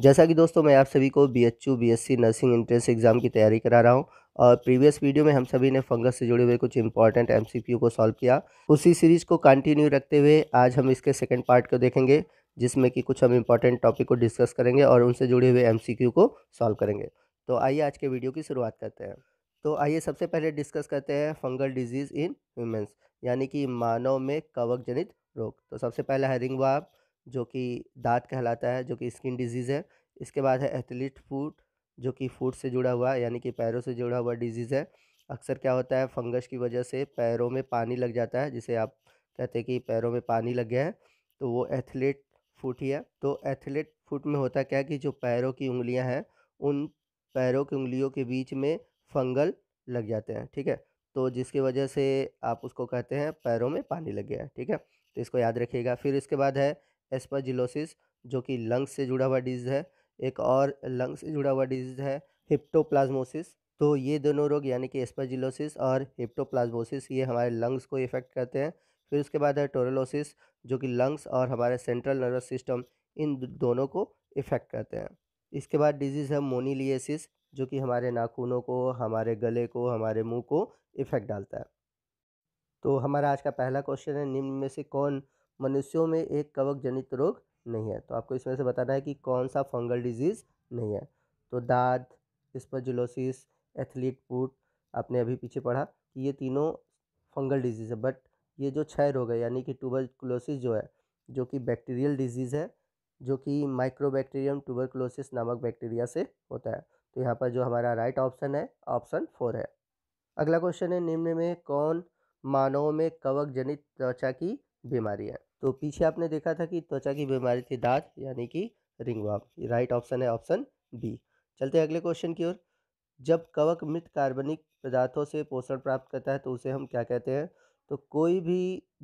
जैसा कि दोस्तों मैं आप सभी को B H BSc nursing entrance exam की तैयारी करा रहा हूँ और प्रीवियस वीडियो में हम सभी ने फंगस से जुड़े हुए कुछ इंपॉर्टेंट एमसीक्यू को सॉल्व किया उसी सीरीज़ को कंटिन्यू रखते हुए आज हम इसके सेकंड पार्ट को देखेंगे जिसमें कि कुछ हम इंपॉर्टेंट टॉपिक को डिस्कस करेंगे और उनसे जुड़े हुए एम को सॉल्व करेंगे तो आइए आज के वीडियो की शुरुआत करते हैं तो आइए सबसे पहले डिस्कस करते हैं फंगल डिजीज़ इन ह्यूमन्स यानी कि मानव में कवक जनित रोग तो सबसे पहला है रिंगवाप जो कि दाँत कहलाता है जो कि स्किन डिजीज़ है इसके बाद है एथलीट फूड जो कि फूड से जुड़ा हुआ यानी कि पैरों से जुड़ा हुआ डिजीज़ है अक्सर क्या होता है फंगस की वजह से पैरों में पानी लग जाता है जिसे आप कहते हैं कि पैरों में पानी लग गया है तो वो एथलीट फूट ही है तो एथलीट फूट में होता क्या है कि जो पैरों की उंगलियां हैं उन पैरों की उंगलियों के बीच में फंगल लग जाते हैं ठीक है तो जिसकी वजह से आप उसको कहते हैं पैरों में पानी लग गया है ठीक है तो इसको याद रखिएगा फिर इसके बाद है एस्पाजिलोसिस जो कि लंग्स से जुड़ा हुआ डिजीज़ है एक और लंग्स से जुड़ा हुआ डिजीज़ है हिप्टोप्लाज्मोसिस तो ये दोनों रोग यानी कि एस्पाजिलोसिस और हिप्टोप्लाज्मोसिस ये हमारे लंग्स को इफ़ेक्ट करते हैं फिर उसके बाद है टोरलोसिस जो कि लंग्स और हमारे सेंट्रल नर्वस सिस्टम इन दोनों को इफ़ेक्ट करते हैं इसके बाद डिजीज़ है मोनीलियसिस जो कि हमारे नाखूनों को हमारे गले को हमारे मुंह को इफ़ेक्ट डालता है तो हमारा आज का पहला क्वेश्चन है निम्न में से कौन मनुष्यों में एक कवक जनित रोग नहीं है तो आपको इसमें से बताना है कि कौन सा फंगल डिजीज़ नहीं है तो दाद स्पजलोसिस एथलीट फूट आपने अभी पीछे पढ़ा कि ये तीनों फंगल डिजीज़ है बट ये जो क्षय रोग है यानी कि ट्यूबरकुलोसिस जो है जो कि बैक्टीरियल डिजीज़ है जो कि माइक्रोबैक्टीरियम ट्यूबरकुलोसिस नामक बैक्टीरिया से होता है तो यहाँ पर जो हमारा राइट ऑप्शन है ऑप्शन फोर है अगला क्वेश्चन है निम्न में कौन मानव में कवक जनित त्वचा की बीमारी है तो पीछे आपने देखा था कि त्वचा की बीमारी थी दाद यानी कि रिंगवाम राइट ऑप्शन है ऑप्शन बी चलते अगले क्वेश्चन की ओर जब कवक मृत कार्बनिक पदार्थों से पोषण प्राप्त करता है तो उसे हम क्या कहते हैं तो कोई भी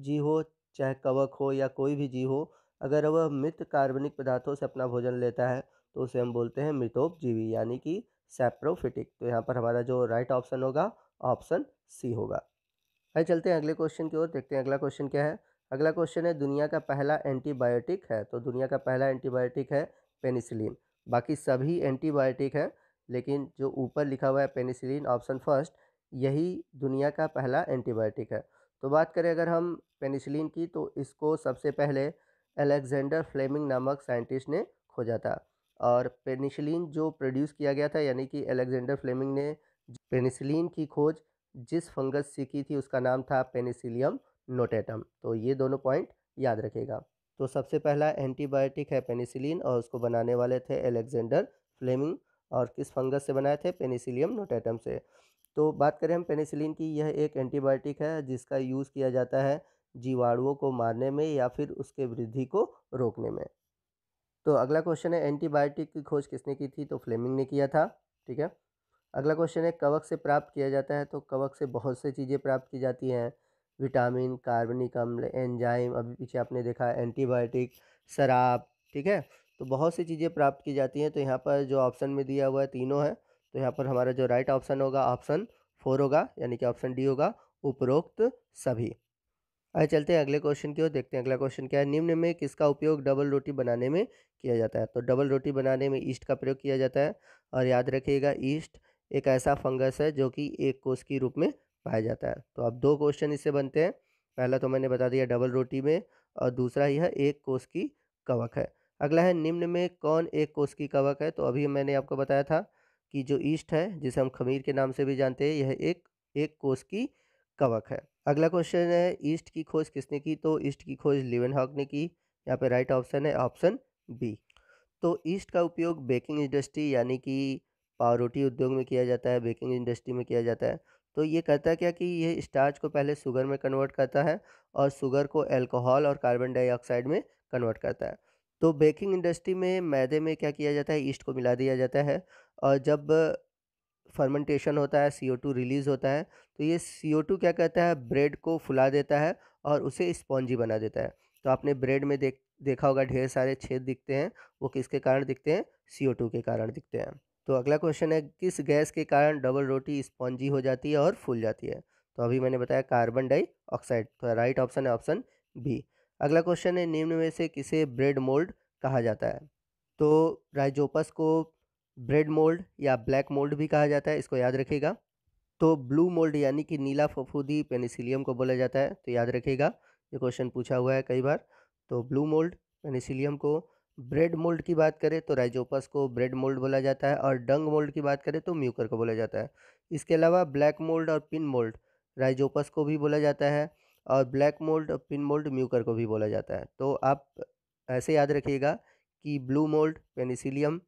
जीव हो चाहे कवक हो या कोई भी जीव हो अगर वह मृत कार्बनिक पदार्थों से अपना भोजन लेता है तो उसे हम बोलते हैं मृतोपजीवी यानी कि सेप्रोफिटिक तो यहाँ पर हमारा जो राइट ऑप्शन होगा ऑप्शन सी होगा आइए चलते हैं अगले क्वेश्चन की ओर देखते हैं अगला क्वेश्चन क्या है अगला क्वेश्चन है दुनिया का पहला एंटीबायोटिक है तो दुनिया का पहला एंटीबायोटिक है पेनिसिलिन बाकी सभी एंटीबायोटिक हैं लेकिन जो ऊपर लिखा हुआ है पेनिसिलिन ऑप्शन फर्स्ट यही दुनिया का पहला एंटीबायोटिक है तो बात करें अगर हम पेनिसिलिन की तो इसको सबसे पहले अलेक्जेंडर फ्लेमिंग नामक साइंटिस्ट ने खोजा था और पेनिसिलिन जो प्रोड्यूस किया गया था यानी कि अलेक्जेंडर फ्लेमिंग ने पेनिसिलिन की खोज जिस फंगस से की थी उसका नाम था पेनिसिलियम नोटेटम तो ये दोनों पॉइंट याद रखेगा तो सबसे पहला एंटीबायोटिक है पेनिसिलिन और उसको बनाने वाले थे एलेक्जेंडर फ्लेमिंग और किस फंगस से बनाए थे पेनिसिलियम नोटेटम से तो बात करें हम पेनिसिलिन की यह एक एंटीबायोटिक है जिसका यूज़ किया जाता है जीवाणुओं को मारने में या फिर उसके वृद्धि को रोकने में तो अगला क्वेश्चन है एंटीबायोटिक की खोज किसने की थी तो फ्लेमिंग ने किया था ठीक है अगला क्वेश्चन है कवक से प्राप्त किया जाता है तो कवक से बहुत से चीज़ें प्राप्त की जाती हैं विटामिन कार्बनिक अम्ल एंजाइम अभी पीछे आपने देखा एंटीबायोटिक शराब ठीक है तो बहुत सी चीज़ें प्राप्त की जाती हैं तो यहाँ पर जो ऑप्शन में दिया हुआ है तीनों है तो यहाँ पर हमारा जो राइट ऑप्शन होगा ऑप्शन फोर होगा यानी कि ऑप्शन डी होगा उपरोक्त सभी आइए चलते हैं अगले क्वेश्चन की ओर देखते हैं अगला क्वेश्चन क्या है निम्न में किसका उपयोग डबल रोटी बनाने में किया जाता है तो डबल रोटी बनाने में ईस्ट का प्रयोग किया जाता है और याद रखिएगा ईस्ट एक ऐसा फंगस है जो कि एक कोष के रूप में पाया जाता है तो अब दो क्वेश्चन इससे बनते हैं पहला तो मैंने बता दिया डबल रोटी में और दूसरा यह एक कोष की कवक है अगला है निम्न में कौन एक कोष की कवक है तो अभी मैंने आपको बताया था कि जो ईस्ट है जिसे हम खमीर के नाम से भी जानते हैं यह एक एक कोष की कवक है अगला क्वेश्चन है ईस्ट की खोज किसने की तो ईस्ट की खोज लिवन हॉक ने की यहाँ पे राइट ऑप्शन है ऑप्शन बी तो ईस्ट का उपयोग बेकिंग इंडस्ट्री यानी कि पावरोटी उद्योग में किया जाता है बेकिंग इंडस्ट्री में किया जाता है तो ये करता है क्या कि ये स्टार्च को पहले शुगर में कन्वर्ट करता है और शुगर को एल्कोहल और कार्बन डाइऑक्साइड में कन्वर्ट करता है तो बेकिंग इंडस्ट्री में मैदे में क्या किया जाता है ईस्ट को मिला दिया जाता है और जब फर्मेंटेशन होता है सी रिलीज़ होता है तो ये सी क्या कहता है ब्रेड को फुला देता है और उसे स्पॉन्जी बना देता है तो आपने ब्रेड में देख देखा होगा ढेर सारे छेद दिखते हैं वो किसके कारण दिखते हैं सी के कारण दिखते हैं तो अगला क्वेश्चन है किस गैस के कारण डबल रोटी स्पॉन्जी हो जाती है और फूल जाती है तो अभी मैंने बताया कार्बन डाइऑक्साइड तो राइट ऑप्शन है ऑप्शन बी अगला क्वेश्चन है निम्न में से किसे ब्रेड मोल्ड कहा जाता है तो राइजोपस को ब्रेड मोल्ड या ब्लैक मोल्ड भी कहा जाता है इसको याद रखेगा तो ब्लू मोल्ड यानी कि नीला फफूदी पेनिसिलियम को बोला जाता है तो याद रखेगा ये क्वेश्चन पूछा हुआ है कई बार तो ब्लू मोल्ड पेनिसिलियम को ब्रेड मोल्ड की बात करें तो राइजोपस को ब्रेड मोल्ड बोला जाता है और डंग मोल्ड की बात करें तो म्यूकर को बोला जाता है इसके अलावा ब्लैक मोल्ड और पिन मोल्ड राइजोपस को भी बोला जाता है और ब्लैक मोल्ड और पिन मोल्ड म्यूकर को भी बोला जाता है तो आप ऐसे याद रखिएगा कि blue mould Penicillium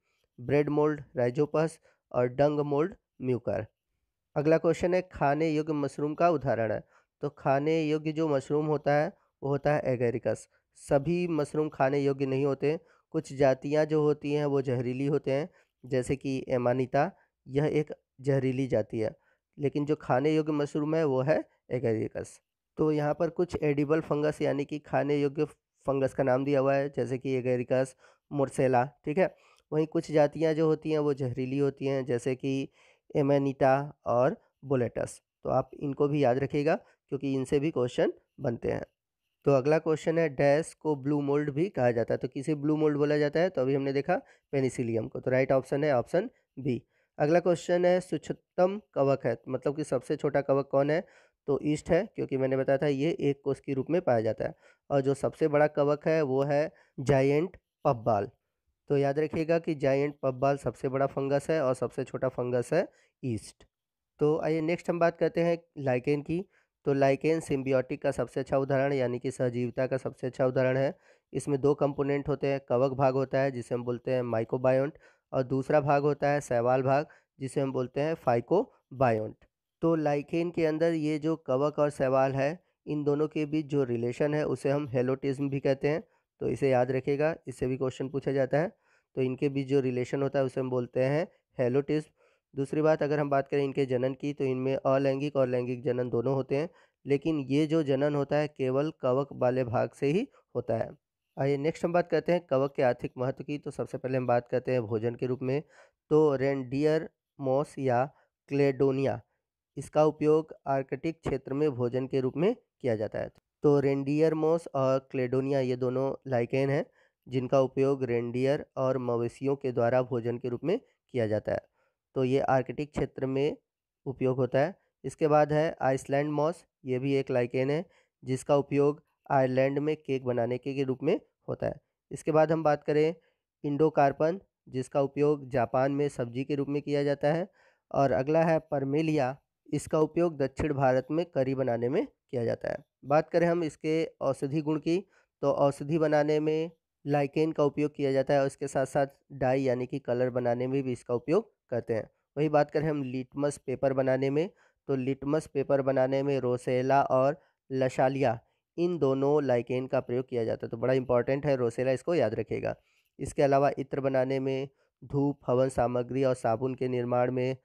bread mould Rhizopus और डंग मोल्ड म्यूकर अगला क्वेश्चन है खाने योग्य मशरूम का उदाहरण है तो खाने योग्य जो मशरूम होता है वो होता है एगेरिकस सभी मशरूम खाने योग्य नहीं होते कुछ जातियाँ जो होती हैं वो जहरीली होते हैं जैसे कि एमानिता यह एक जहरीली जाति है लेकिन जो खाने योग्य मशरूम है वो है एगेरिकस तो यहाँ पर कुछ एडिबल फंगस यानी कि खाने योग्य फंगस का नाम दिया हुआ है जैसे कि एगेरिकस मुरसेला ठीक है वहीं कुछ जातियाँ जो होती हैं वो जहरीली होती हैं जैसे कि एमानिता और बुलेटस तो आप इनको भी याद रखिएगा क्योंकि इनसे भी क्वेश्चन बनते हैं तो अगला क्वेश्चन है डैश को ब्लू मोल्ड भी कहा जाता है तो किसे ब्लू मोल्ड बोला जाता है तो अभी हमने देखा पेनिसिलियम को तो राइट ऑप्शन है ऑप्शन बी अगला क्वेश्चन है सुच्छतम कवक है मतलब कि सबसे छोटा कवक कौन है तो ईस्ट है क्योंकि मैंने बताया था ये एक कोष के रूप में पाया जाता है और जो सबसे बड़ा कवक है वो है जायंट पब्बाल तो याद रखिएगा कि जायंट पब्बाल सबसे बड़ा फंगस है और सबसे छोटा फंगस है ईस्ट तो आइए नेक्स्ट हम बात करते हैं लाइकेन की तो लाइकेन सिम्बियोटिक का सबसे अच्छा उदाहरण यानी कि सहजीवता का सबसे अच्छा उदाहरण है इसमें दो कंपोनेंट होते हैं कवक भाग होता है जिसे हम बोलते हैं माइकोबायोंट और दूसरा भाग होता है सैवाल भाग जिसे हम बोलते हैं फाइकोबायोंट तो लाइकेन के अंदर ये जो कवक और सैवाल है इन दोनों के बीच जो रिलेशन है उसे हम हेलोटिज्म भी कहते हैं तो इसे याद रखेगा इससे भी क्वेश्चन पूछा जाता है तो इनके बीच जो रिलेशन होता है उसे हम बोलते हैं हेलोटिज्म दूसरी बात अगर हम बात करें इनके जनन की तो इनमें अलैंगिक और लैंगिक जनन दोनों होते हैं लेकिन ये जो जनन होता है केवल कवक वाले भाग से ही होता है आइए नेक्स्ट हम बात करते हैं कवक के आर्थिक महत्व की तो सबसे पहले हम बात करते हैं भोजन के रूप में तो रेंडियर मॉस या क्लेडोनिया इसका उपयोग आर्कटिक क्षेत्र में भोजन के रूप में किया जाता है तो रेंडियर मॉस और क्लेडोनिया ये दोनों लाइकेन हैं जिनका उपयोग रेंडियर और मवेशियों के द्वारा भोजन के रूप में किया जाता है तो ये आर्कटिक क्षेत्र में उपयोग होता है इसके बाद है आइसलैंड मॉस ये भी एक लाइकेन है जिसका उपयोग आयरलैंड में केक बनाने के, के रूप में होता है इसके बाद हम बात करें इंडोकार्पन जिसका उपयोग जापान में सब्जी के रूप में किया जाता है और अगला है परमेलिया इसका उपयोग दक्षिण भारत में करी बनाने में किया जाता है बात करें हम इसके औषधि गुण की तो औषधि बनाने में लाइकेन का उपयोग किया जाता है और इसके साथ साथ डाई यानी कि कलर बनाने में भी इसका उपयोग करते हैं वही बात करें हम लिटमस पेपर बनाने में तो लिटमस पेपर बनाने में रोसेला और लशालिया इन दोनों लाइकेन का प्रयोग किया जाता है तो बड़ा इंपॉर्टेंट है रोसेला इसको याद रखेगा इसके अलावा इत्र बनाने में धूप हवन सामग्री और साबुन के निर्माण में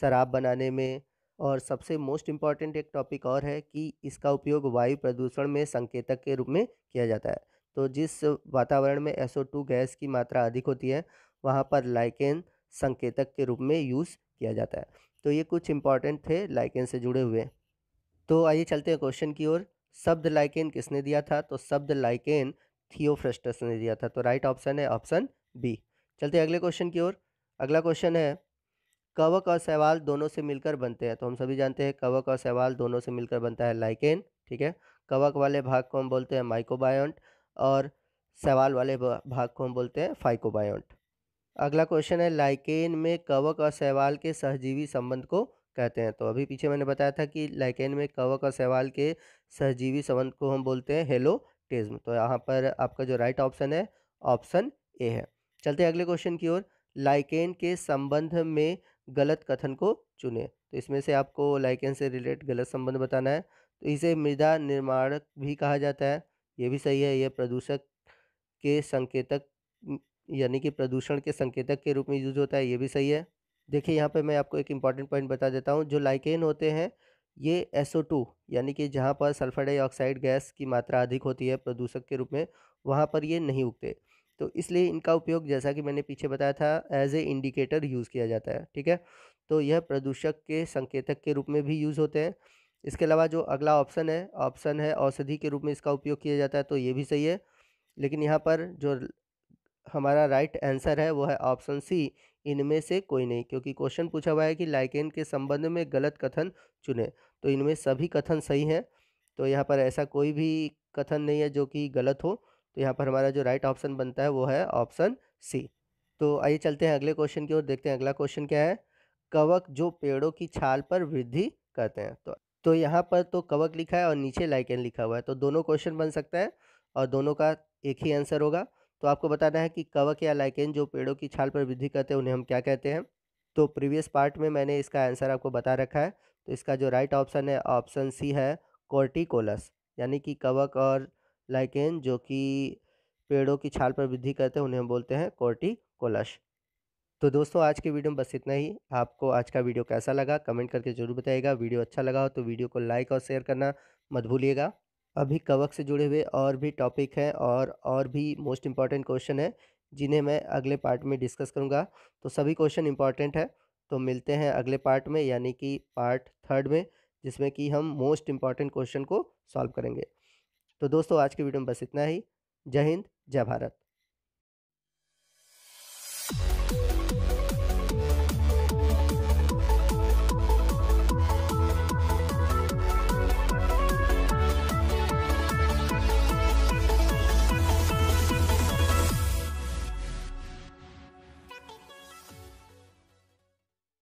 शराब बनाने में और सबसे मोस्ट इम्पॉर्टेंट एक टॉपिक और है कि इसका उपयोग वायु प्रदूषण में संकेतक के रूप में किया जाता है तो जिस वातावरण में एसओ टू गैस की मात्रा अधिक होती है वहाँ पर लाइकेन संकेतक के रूप में यूज़ किया जाता है तो ये कुछ इंपॉर्टेंट थे लाइकेन से जुड़े हुए तो आइए चलते हैं क्वेश्चन की ओर शब्द लाइकेन किसने दिया था तो शब्द लाइकेन थियोफ्रेस्टस ने दिया था तो राइट ऑप्शन है ऑप्शन बी चलते हैं अगले क्वेश्चन की ओर अगला क्वेश्चन है कवक और सवाल दोनों से मिलकर बनते हैं तो हम सभी जानते हैं कवक और सवाल दोनों से मिलकर बनता है लाइकेन ठीक है कवक वाले भाग को हम बोलते हैं माइकोबायोंट और सवाल वाले भाग को हम बोलते हैं फाइकोबायोंट अगला क्वेश्चन है लाइकेन में कवक और सवाल के सहजीवी संबंध को कहते हैं तो अभी पीछे मैंने बताया था कि लाइकेन में कवक और सवाल के सहजीवी संबंध को हम बोलते हैं हेलो टेज्म तो यहाँ पर आपका जो राइट ऑप्शन है ऑप्शन ए है चलते अगले क्वेश्चन की ओर लाइकेन के संबंध में गलत कथन को चुने तो इसमें से आपको लाइकेन से रिलेट गलत संबंध बताना है तो इसे मृदा निर्माण भी कहा जाता है ये भी सही है यह प्रदूषक के संकेतक यानी कि प्रदूषण के संकेतक के रूप में यूज होता है ये भी सही है देखिए यहाँ पे मैं आपको एक इम्पॉर्टेंट पॉइंट बता देता हूँ जो लाइकेन होते हैं ये एसओ टू यानी कि जहाँ पर सल्फर डाइऑक्साइड गैस की मात्रा अधिक होती है प्रदूषक के रूप में वहाँ पर ये नहीं उगते तो इसलिए इनका उपयोग जैसा कि मैंने पीछे बताया था एज ए इंडिकेटर यूज़ किया जाता है ठीक है तो यह प्रदूषक के संकेतक के रूप में भी यूज़ होते हैं इसके अलावा जो अगला ऑप्शन है ऑप्शन है औषधि के रूप में इसका उपयोग किया जाता है तो ये भी सही है लेकिन यहाँ पर जो हमारा राइट आंसर है वो है ऑप्शन सी इनमें से कोई नहीं क्योंकि क्वेश्चन पूछा हुआ है कि लाइकेन के संबंध में गलत कथन चुने तो इनमें सभी कथन सही हैं तो यहाँ पर ऐसा कोई भी कथन नहीं है जो कि गलत हो तो यहाँ पर हमारा जो राइट ऑप्शन बनता है वो है ऑप्शन सी तो आइए चलते हैं अगले क्वेश्चन की ओर देखते हैं अगला क्वेश्चन क्या है कवक जो पेड़ों की छाल पर वृद्धि करते हैं तो तो यहाँ पर तो कवक लिखा है और नीचे लाइकेन लिखा हुआ है तो दोनों क्वेश्चन बन सकता है और दोनों का एक ही आंसर होगा तो आपको बताना है कि कवक या लाइकेन जो पेड़ों की छाल पर वृद्धि करते हैं उन्हें हम क्या कहते हैं तो प्रीवियस पार्ट में मैंने इसका आंसर आपको बता रखा है तो इसका जो राइट ऑप्शन है ऑप्शन सी है कॉर्टिकोलस यानी कि कवक और लाइकेन जो कि पेड़ों की छाल पर वृद्धि करते हैं उन्हें हम बोलते हैं कॉर्टिकोलस तो दोस्तों आज के वीडियो में बस इतना ही आपको आज का वीडियो कैसा लगा कमेंट करके जरूर बताइएगा वीडियो अच्छा लगा हो तो वीडियो को लाइक और शेयर करना मत भूलिएगा अभी कवक से जुड़े हुए और भी टॉपिक हैं और और भी मोस्ट इम्पॉर्टेंट क्वेश्चन है जिन्हें मैं अगले पार्ट में डिस्कस करूँगा तो सभी क्वेश्चन इंपॉर्टेंट है तो मिलते हैं अगले पार्ट में यानी कि पार्ट थर्ड में जिसमें कि हम मोस्ट इम्पॉर्टेंट क्वेश्चन को सॉल्व करेंगे तो दोस्तों आज के वीडियो में बस इतना ही जय हिंद जय भारत